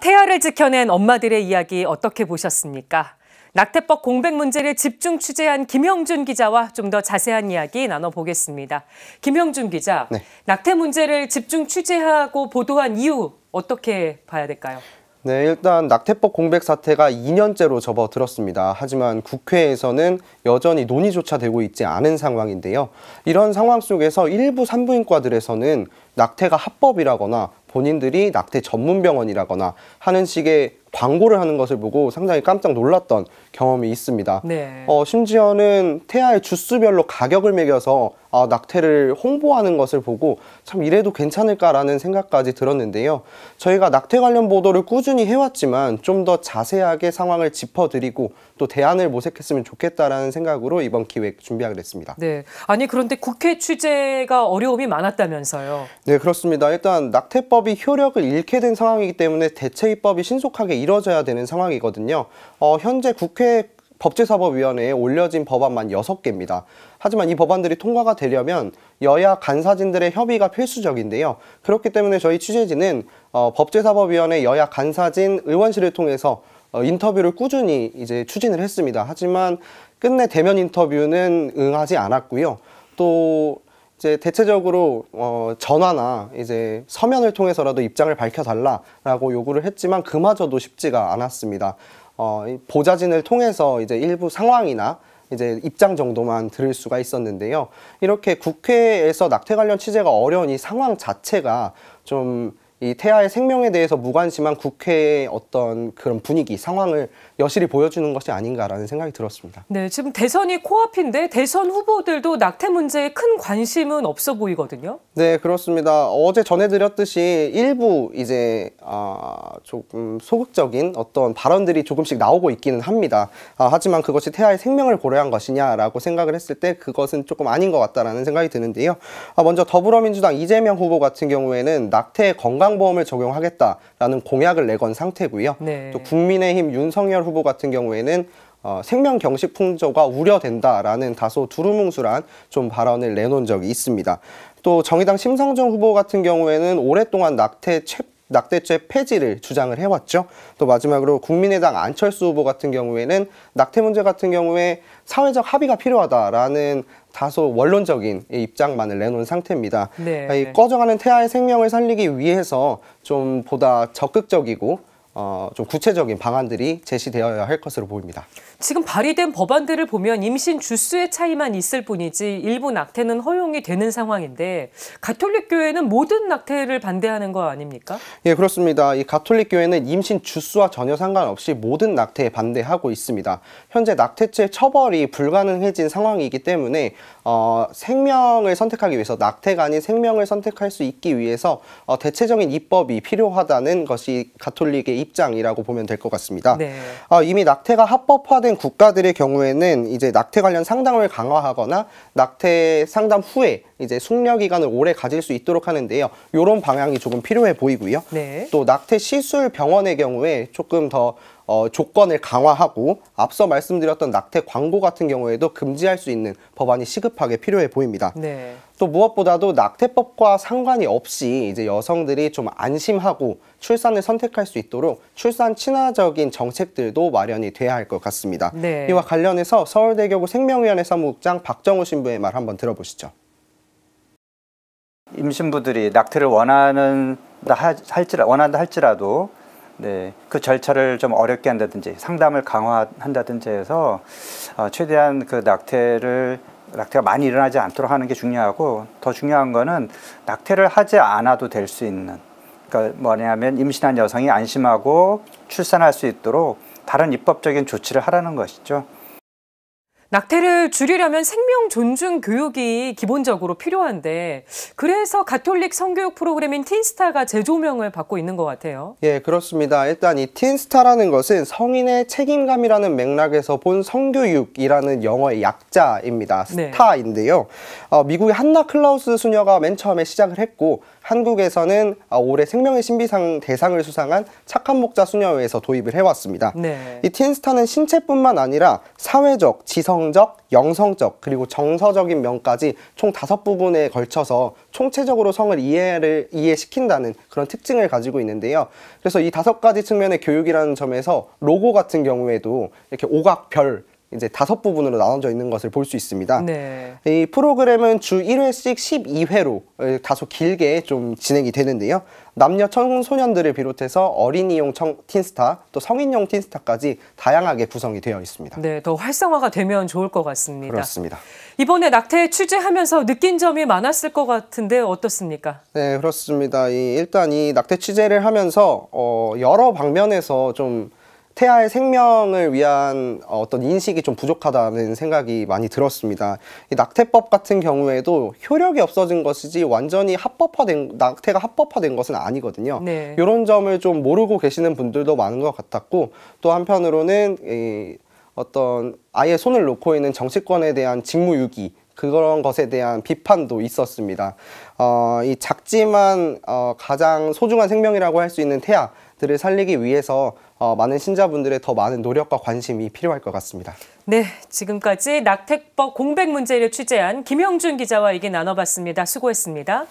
태아를 지켜낸 엄마들의 이야기 어떻게 보셨습니까? 낙태법 공백 문제를 집중 취재한 김형준 기자와 좀 더 자세한 이야기 나눠보겠습니다. 김형준 기자, 네. 낙태 문제를 집중 취재하고 보도한 이유 어떻게 봐야 될까요? 네, 일단 낙태법 공백 사태가 2년째로 접어들었습니다. 하지만 국회에서는 여전히 논의조차 되고 있지 않은 상황인데요. 이런 상황 속에서 일부 산부인과들에서는 낙태가 합법이라거나 본인들이 낙태 전문 병원이라거나 하는 식의 광고를 하는 것을 보고 상당히 깜짝 놀랐던 경험이 있습니다. 네. 어, 심지어는 태아의 주수별로 가격을 매겨서 아, 낙태를 홍보하는 것을 보고 참 이래도 괜찮을까라는 생각까지 들었는데요. 저희가 낙태 관련 보도를 꾸준히 해왔지만 좀 더 자세하게 상황을 짚어드리고 또 대안을 모색했으면 좋겠다라는 생각으로 이번 기획 준비하게 됐습니다. 네. 아니 그런데 국회 취재가 어려움이 많았다면서요? 네 그렇습니다. 일단 낙태법이 효력을 잃게 된 상황이기 때문에 대체 입법이 신속하게 이뤄져야 되는 상황이거든요. 어, 현재 국회 법제사법위원회에 올려진 법안만 6개입니다. 하지만 이 법안들이 통과가 되려면 여야 간사진들의 협의가 필수적인데요. 그렇기 때문에 저희 취재진은 어, 법제사법위원회 여야 간사진 의원실을 통해서 어, 인터뷰를 꾸준히 이제 추진을 했습니다. 하지만 끝내 대면 인터뷰는 응하지 않았고요. 또 이제 대체적으로 어, 전화나 이제 서면을 통해서라도 입장을 밝혀달라라고 요구를 했지만 그마저도 쉽지가 않았습니다. 어, 보좌진을 통해서 이제 일부 상황이나 이제 입장 정도만 들을 수가 있었는데요. 이렇게 국회에서 낙태 관련 취재가 어려운 이 상황 자체가 좀이 태아의 생명에 대해서 무관심한 국회의 어떤 그런 분위기, 상황을 여실히 보여주는 것이 아닌가라는 생각이 들었습니다. 네, 지금 대선이 코앞인데 대선 후보들도 낙태 문제에 큰 관심은 없어 보이거든요. 네, 그렇습니다. 어제 전해드렸듯이 일부 이제 아, 조금 소극적인 어떤 발언들이 조금씩 나오고 있기는 합니다. 아, 하지만 그것이 태아의 생명을 고려한 것이냐라고 생각을 했을 때 그것은 조금 아닌 것 같다라는 생각이 드는데요. 아, 먼저 더불어민주당 이재명 후보 같은 경우에는 낙태 건강 건강보험을 적용하겠다라는 공약을 내건 상태고요. 네. 또 국민의힘 윤석열 후보 같은 경우에는 어, 생명 경식 풍조가 우려된다라는 다소 두루뭉술한 좀 발언을 내놓은 적이 있습니다. 또 정의당 심상정 후보 같은 경우에는 오랫동안 낙태 채 낙태죄 폐지를 주장을 해왔죠. 또 마지막으로 국민의당 안철수 후보 같은 경우에는 낙태 문제 같은 경우에 사회적 합의가 필요하다라는 다소 원론적인 입장만을 내놓은 상태입니다. 네. 꺼져가는 태아의 생명을 살리기 위해서 좀 보다 적극적이고 어, 좀 구체적인 방안들이 제시되어야 할 것으로 보입니다. 지금 발의된 법안들을 보면 임신 주수의 차이만 있을 뿐이지 일부 낙태는 허용이 되는 상황인데 가톨릭 교회는 모든 낙태를 반대하는 거 아닙니까? 예, 그렇습니다. 이 가톨릭 교회는 임신 주수와 전혀 상관없이 모든 낙태에 반대하고 있습니다. 현재 낙태죄 처벌이 불가능해진 상황이기 때문에 어, 생명을 선택하기 위해서 낙태가 아닌 생명을 선택할 수 있기 위해서 어, 대체적인 입법이 필요하다는 것이 가톨릭의 입 입장이라고 보면 될 것 같습니다. 네. 아, 이미 낙태가 합법화된 국가들의 경우에는 이제 낙태 관련 상담을 강화하거나 낙태 상담 후에 이제 숙려 기간을 오래 가질 수 있도록 하는데요. 요런 방향이 조금 필요해 보이고요. 네. 또 낙태 시술 병원의 경우에 조금 더 어, 조건을 강화하고 앞서 말씀드렸던 낙태 광고 같은 경우에도 금지할 수 있는 법안이 시급하게 필요해 보입니다. 네. 또 무엇보다도 낙태법과 상관이 없이 이제 여성들이 좀 안심하고 출산을 선택할 수 있도록 출산 친화적인 정책들도 마련이 돼야 할 것 같습니다. 네. 이와 관련해서 서울대교구 생명위원회 사무국장 박정우 신부의 말 한번 들어보시죠. 임신부들이 낙태를 원하는 할지라 원한다 할지라도 네, 그 절차를 좀 어렵게 한다든지 상담을 강화한다든지 해서 어, 최대한 그 낙태를 낙태가 많이 일어나지 않도록 하는 게 중요하고 더 중요한 거는 낙태를 하지 않아도 될 수 있는 그러니까 뭐냐면 임신한 여성이 안심하고 출산할 수 있도록 다른 입법적인 조치를 하라는 것이죠. 낙태를 줄이려면 생명 존중 교육이 기본적으로 필요한데 그래서 가톨릭 성교육 프로그램인 틴스타가 재조명을 받고 있는 것 같아요. 예, 그렇습니다. 일단 이 틴스타라는 것은 성인의 책임감이라는 맥락에서 본 성교육이라는 영어의 약자입니다. 네. 스타인데요. 네. 어, 미국의 한나 클라우스 수녀가 맨 처음에 시작을 했고 한국에서는 어, 올해 생명의 신비상 대상을 수상한 착한 목자 수녀회에서 도입을 해왔습니다. 네. 이 틴스타는 신체뿐만 아니라 사회적, 지성 이성적, 영성적, 그리고 정서적인 면까지 총 다섯 부분에 걸쳐서 총체적으로 성을 이해를 이해시킨다는 그런 특징을 가지고 있는데요. 그래서 이 다섯 가지 측면의 교육이라는 점에서 로고 같은 경우에도 이렇게 오각, 별, 이제 다섯 부분으로 나눠져 있는 것을 볼 수 있습니다. 네. 이 프로그램은 주 1회씩 12회로 어, 다소 길게 좀 진행이 되는데요. 남녀 청소년들을 비롯해서 어린이용 청, 틴스타 또 성인용 틴스타까지 다양하게 구성이 되어 있습니다. 네, 더 활성화가 되면 좋을 것 같습니다. 그렇습니다. 이번에 낙태 취재하면서 느낀 점이 많았을 것 같은데 어떻습니까? 네, 그렇습니다. 이, 일단 이 낙태 취재를 하면서 어, 여러 방면에서 좀 태아의 생명을 위한 어, 어떤 인식이 좀 부족하다는 생각이 많이 들었습니다. 이 낙태법 같은 경우에도 효력이 없어진 것이지 완전히 합법화된 낙태가 합법화된 것은 아니거든요. 네. 이런 점을 좀 모르고 계시는 분들도 많은 것 같았고 또 한편으로는 이 어떤 아예 손을 놓고 있는 정치권에 대한 직무유기 그런 것에 대한 비판도 있었습니다. 어, 이 작지만 어, 가장 소중한 생명이라고 할 수 있는 태아 들을 살리기 위해서 어, 많은 신자분들의 더 많은 노력과 관심이 필요할 것 같습니다. 네, 지금까지 낙태법 공백 문제를 취재한 김형준 기자와 얘기 나눠봤습니다. 수고했습니다.